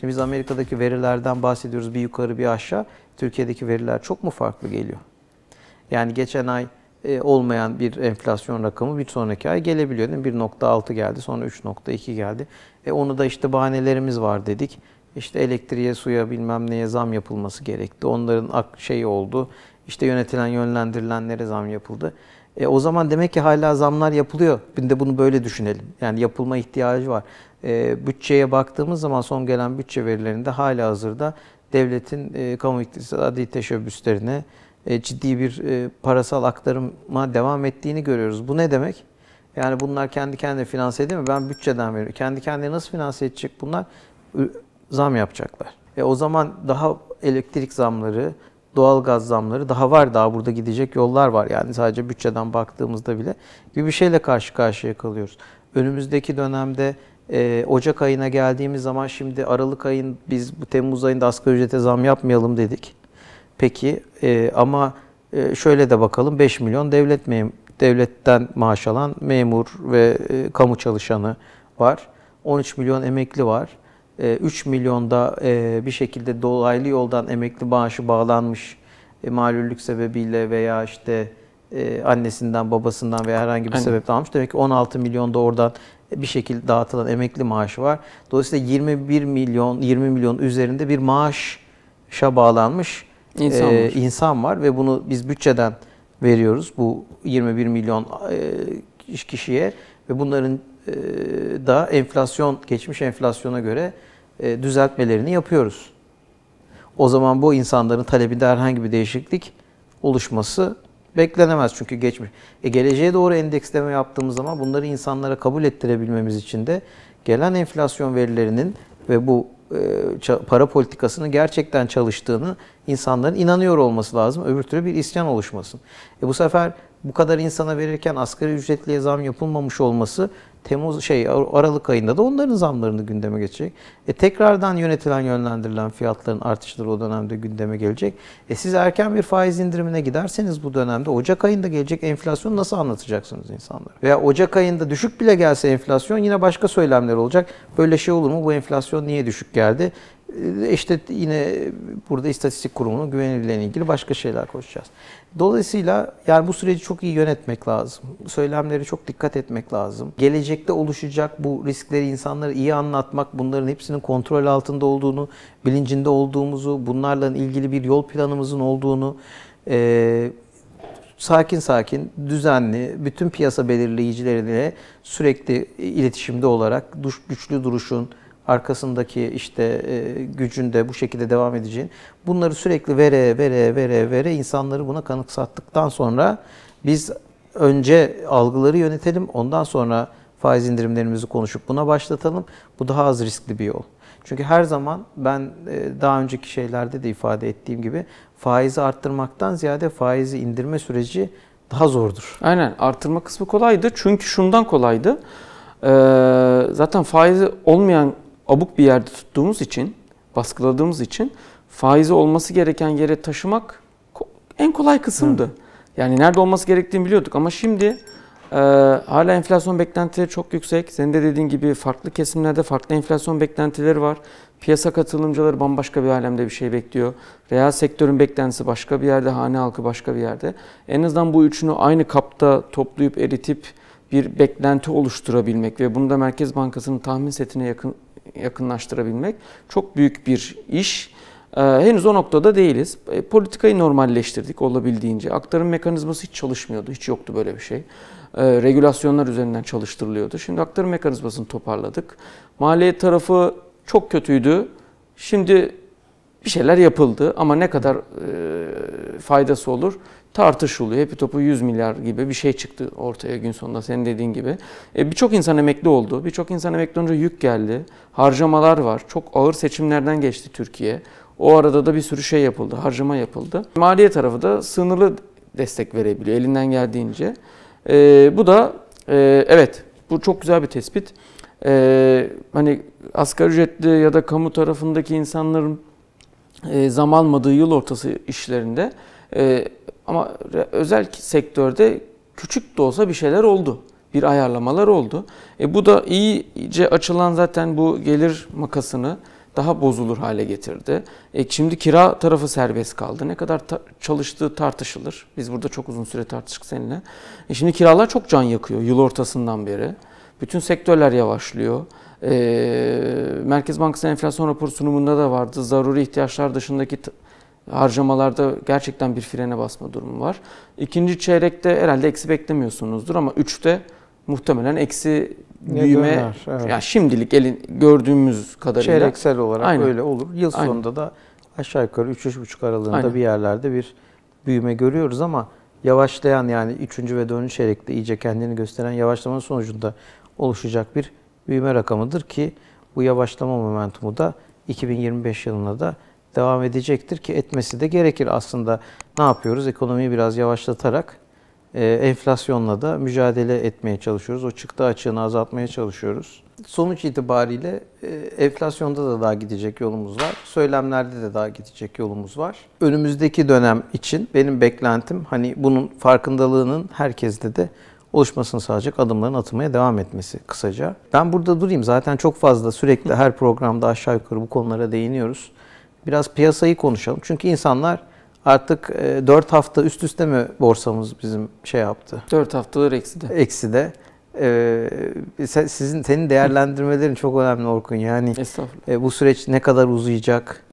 Şimdi biz Amerika'daki verilerden bahsediyoruz bir yukarı bir aşağı. Türkiye'deki veriler çok mu farklı geliyor? Yani geçen ay e, olmayan bir enflasyon rakamı bir sonraki ay gelebiliyor değil mi? 1.6 geldi sonra 3.2 geldi. E, onu da işte bahanelerimiz var dedik. İşte elektriğe, suya bilmem neye zam yapılması gerekti. Onların şeyi oldu. İşte yönetilen, yönlendirilenlere zam yapıldı. E, o zaman demek ki hala zamlar yapılıyor. Bir de bunu böyle düşünelim. Yani yapılma ihtiyacı var. E, bütçeye baktığımız zaman son gelen bütçe verilerinde hala hazırda devletin e, kamu iktisadi teşebbüslerine e, ciddi bir e, parasal aktarıma devam ettiğini görüyoruz. Bu ne demek? Yani bunlar kendi kendine finanse ediyor mu? Ben bütçeden veriyorum. Kendi kendine nasıl finanse edecek bunlar? Zam yapacaklar. E o zaman daha elektrik zamları, doğal gaz zamları daha var daha burada gidecek yollar var yani sadece bütçeden baktığımızda bile gibi bir şeyle karşı karşıya kalıyoruz. Önümüzdeki dönemde e, Ocak ayına geldiğimiz zaman şimdi Aralık ayın biz bu Temmuz ayında asgari ücrete zam yapmayalım dedik. Peki e, ama e, şöyle de bakalım 5 milyon devlet mem devletten maaş alan memur ve e, kamu çalışanı var. 13 milyon emekli var. 3 e, milyonda e, bir şekilde dolaylı yoldan emekli bağışı bağlanmış e, malüllük sebebiyle veya işte annesinden, babasından veya herhangi bir Aynen. sebepten almış. Demek ki 16 milyon da oradan bir şekilde dağıtılan emekli maaşı var. Dolayısıyla 21 milyon, 20 milyon üzerinde bir maaşa bağlanmış insan, e, insan var ve bunu biz bütçeden veriyoruz bu 21 milyon e, kişiye ve bunların e, da enflasyon geçmiş enflasyona göre e, düzeltmelerini yapıyoruz. O zaman bu insanların talebinde herhangi bir değişiklik oluşması beklenemez çünkü geçmiş. E geleceğe doğru endeksleme yaptığımız zaman bunları insanlara kabul ettirebilmemiz için de gelen enflasyon verilerinin ve bu e, para politikasının gerçekten çalıştığını insanların inanıyor olması lazım. Öbür türlü bir isyan oluşmasın. E bu sefer bu kadar insana verirken asgari ücretliye zam yapılmamış olması Temmuz şey Aralık ayında da onların zamlarını gündeme geçecek. E tekrardan yönetilen yönlendirilen fiyatların artışları o dönemde gündeme gelecek. E siz erken bir faiz indirimine giderseniz bu dönemde Ocak ayında gelecek enflasyonu nasıl anlatacaksınız insanlara? Veya Ocak ayında düşük bile gelse enflasyon yine başka söylemler olacak. Böyle şey olur mu? Bu enflasyon niye düşük geldi? Ee, işte yine burada istatistik kurumunun güvenilirliğine ilgili başka şeyler konuşacağız. Dolayısıyla yani bu süreci çok iyi yönetmek lazım. Söylemlere çok dikkat etmek lazım. Gelecekte oluşacak bu riskleri insanlara iyi anlatmak, bunların hepsinin kontrol altında olduğunu, bilincinde olduğumuzu, bunlarla ilgili bir yol planımızın olduğunu, e, sakin sakin, düzenli, bütün piyasa belirleyicileriyle sürekli iletişimde olarak güçlü duruşun, arkasındaki işte e, gücün bu şekilde devam edeceğin bunları sürekli vere vere vere vere insanları buna kanıksattıktan sonra biz önce algıları yönetelim ondan sonra faiz indirimlerimizi konuşup buna başlatalım. Bu daha az riskli bir yol. Çünkü her zaman ben e, daha önceki şeylerde de ifade ettiğim gibi faizi arttırmaktan ziyade faizi indirme süreci daha zordur. Aynen artırma kısmı kolaydı çünkü şundan kolaydı. Ee, zaten faizi olmayan abuk bir yerde tuttuğumuz için, baskıladığımız için faizi olması gereken yere taşımak en kolay kısımdı. Hı. Yani nerede olması gerektiğini biliyorduk ama şimdi e, hala enflasyon beklentileri çok yüksek. Senin de dediğin gibi farklı kesimlerde farklı enflasyon beklentileri var. Piyasa katılımcıları bambaşka bir alemde bir şey bekliyor. Reel sektörün beklentisi başka bir yerde, hane halkı başka bir yerde. En azından bu üçünü aynı kapta toplayıp eritip bir beklenti oluşturabilmek ve bunu da Merkez Bankası'nın tahmin setine yakın yakınlaştırabilmek çok büyük bir iş. Ee, henüz o noktada değiliz. E, politikayı normalleştirdik olabildiğince. Aktarım mekanizması hiç çalışmıyordu, hiç yoktu böyle bir şey. E, regülasyonlar üzerinden çalıştırılıyordu. Şimdi aktarım mekanizmasını toparladık. Maliye tarafı çok kötüydü. Şimdi bir şeyler yapıldı ama ne kadar e, faydası olur tartışılıyor. Hepi topu 100 milyar gibi bir şey çıktı ortaya gün sonunda senin dediğin gibi. E, birçok insan emekli oldu. Birçok insan emekli olunca yük geldi. Harcamalar var. Çok ağır seçimlerden geçti Türkiye. O arada da bir sürü şey yapıldı, harcama yapıldı. Maliye tarafı da sınırlı destek verebiliyor elinden geldiğince. E, bu da e, evet bu çok güzel bir tespit. E, hani asgari ücretli ya da kamu tarafındaki insanların e, zam almadığı yıl ortası işlerinde e, ama özel sektörde küçük de olsa bir şeyler oldu. Bir ayarlamalar oldu. E bu da iyice açılan zaten bu gelir makasını daha bozulur hale getirdi. E şimdi kira tarafı serbest kaldı. Ne kadar ta- çalıştığı tartışılır. Biz burada çok uzun süre tartıştık seninle. E şimdi kiralar çok can yakıyor yıl ortasından beri. Bütün sektörler yavaşlıyor. E, Merkez Bankası enflasyon raporu sunumunda da vardı. Zaruri ihtiyaçlar dışındaki harcamalarda gerçekten bir frene basma durumu var. İkinci çeyrekte herhalde eksi beklemiyorsunuzdur ama üçte muhtemelen eksi ne büyüme döner, evet. yani şimdilik elin gördüğümüz kadarıyla çeyreksel olarak Aynen. öyle olur. Yıl Aynen. sonunda da aşağı yukarı 3-3,5 aralığında Aynen. bir yerlerde bir büyüme görüyoruz ama yavaşlayan yani 3. ve 4. çeyrekte iyice kendini gösteren yavaşlamanın sonucunda oluşacak bir büyüme rakamıdır ki bu yavaşlama momentumu da 2025 yılına da devam edecektir ki etmesi de gerekir aslında. Ne yapıyoruz? Ekonomiyi biraz yavaşlatarak e, enflasyonla da mücadele etmeye çalışıyoruz. O çıktı açığını azaltmaya çalışıyoruz. Sonuç itibariyle e, enflasyonda da daha gidecek yolumuz var. Söylemlerde de daha gidecek yolumuz var. Önümüzdeki dönem için benim beklentim hani bunun farkındalığının herkeste de oluşmasını sağlayacak adımların atılmaya devam etmesi kısaca. Ben burada durayım. Zaten çok fazla sürekli her programda aşağı yukarı bu konulara değiniyoruz biraz piyasayı konuşalım. Çünkü insanlar artık 4 e, hafta üst üste mi borsamız bizim şey yaptı? 4 haftalar ekside. Ekside. Ee, sizin senin değerlendirmelerin çok önemli Orkun. Yani e, bu süreç ne kadar uzayacak?